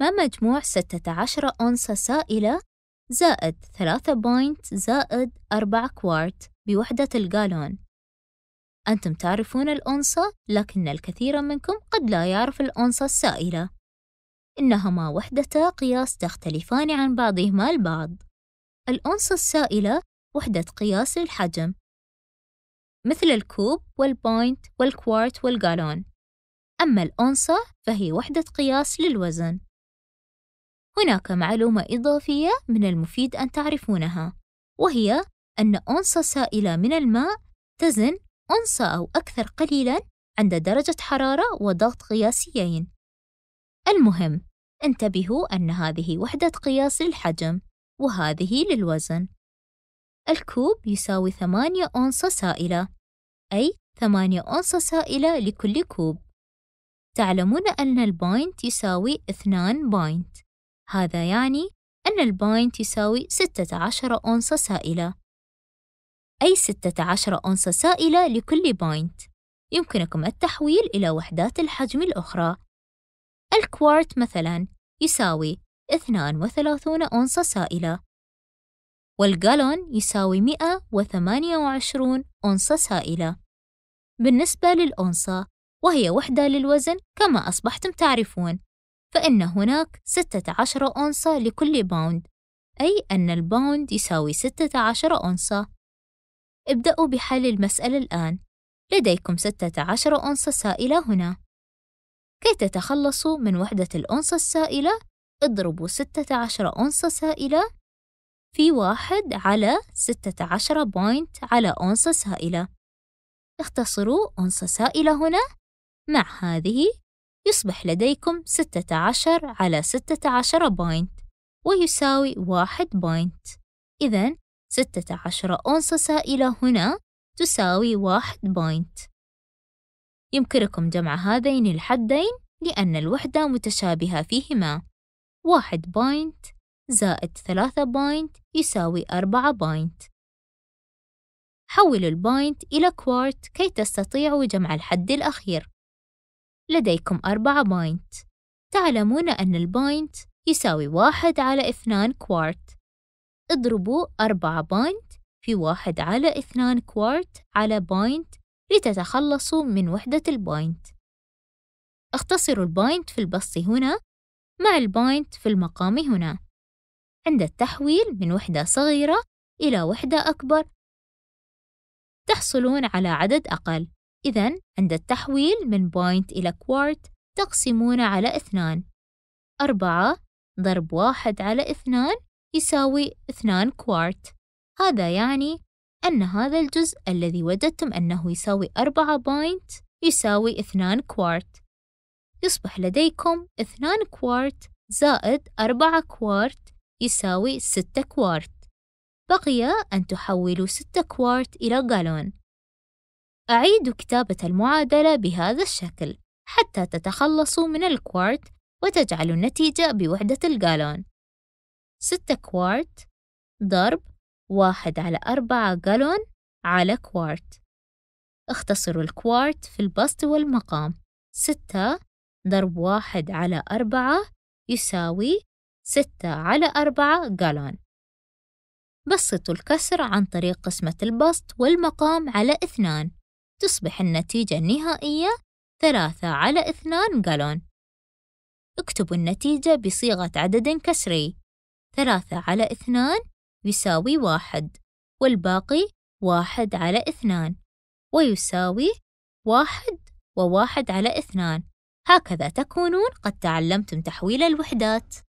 ما مجموع 16 أونصة سائلة زائد 3 بوينت زائد 4 كوارت بوحدة الجالون أنتم تعرفون الأونصة لكن الكثير منكم قد لا يعرف الأونصة السائلة إنهما وحدتا قياس تختلفان عن بعضهما البعض الأونصة السائلة وحدة قياس للحجم مثل الكوب والبوينت والكوارت والجالون أما الأونصة فهي وحدة قياس للوزن هناك معلومة إضافية من المفيد أن تعرفونها وهي أن أنصة سائلة من الماء تزن أنصة أو أكثر قليلاً عند درجة حرارة وضغط قياسيين. المهم انتبهوا أن هذه وحدة قياس للحجم وهذه للوزن. الكوب يساوي ثمانية أونصة سائلة أي ثمانية أونصة سائلة لكل كوب. تعلمون أن البوينت يساوي اثنان بوينت. هذا يعني أن البوينت يساوي 16 أونصة سائلة أي 16 أونصة سائلة لكل بوينت يمكنكم التحويل إلى وحدات الحجم الأخرى الكوارت مثلاً يساوي 32 أونصة سائلة والجالون يساوي 128 أونصة سائلة بالنسبة للأونصة وهي وحدة للوزن كما أصبحتم تعرفون فإن هناك 16 أونصة لكل باوند أي أن الباوند يساوي 16 أونصة ابدأوا بحل المسألة الآن لديكم 16 أونصة سائلة هنا كي تتخلصوا من وحدة الأونصة السائلة اضربوا 16 أونصة سائلة في واحد على 16 بوينت على أونصة سائلة اختصروا أونصة سائلة هنا مع هذه يصبح لديكم ستة عشر على ستة عشر ويساوي واحد بوينت إذا ستة عشر أونصة سائلة هنا تساوي واحد بوينت يمكنكم جمع هذين الحدين لأن الوحدة متشابهة فيهما واحد بوينت زائد ثلاثة بوينت يساوي أربعة بوينت حولوا البوينت إلى كوارت كي تستطيعوا جمع الحد الأخير لديكم أربعة باينت تعلمون أن الباينت يساوي واحد على اثنان كوارت اضربوا أربعة باينت في واحد على اثنان كوارت على باينت لتتخلصوا من وحدة الباينت اختصروا الباينت في البسط هنا مع الباينت في المقام هنا عند التحويل من وحدة صغيرة إلى وحدة أكبر تحصلون على عدد أقل إذا عند التحويل من بوينت إلى كوارت تقسمون على اثنان أربعة ضرب واحد على اثنان يساوي اثنان كوارت هذا يعني أن هذا الجزء الذي وجدتم أنه يساوي أربعة بوينت يساوي اثنان كوارت يصبح لديكم اثنان كوارت زائد أربعة كوارت يساوي ستة كوارت بقي أن تحولوا ستة كوارت إلى جالون أعيدوا كتابة المعادلة بهذا الشكل حتى تتخلصوا من الكوارت وتجعلوا النتيجة بوحدة الجالون ستة كوارت ضرب واحد على أربعة جالون على كوارت اختصروا الكوارت في البسط والمقام ستة ضرب واحد على أربعة يساوي ستة على أربعة جالون بسطوا الكسر عن طريق قسمة البسط والمقام على اثنان تصبح النتيجة النهائية ثلاثة على اثنان جالون اكتبوا النتيجة بصيغة عدد كسري ثلاثة على اثنان يساوي واحد والباقي واحد على اثنان ويساوي واحد وواحد على اثنان هكذا تكونون قد تعلمتم تحويل الوحدات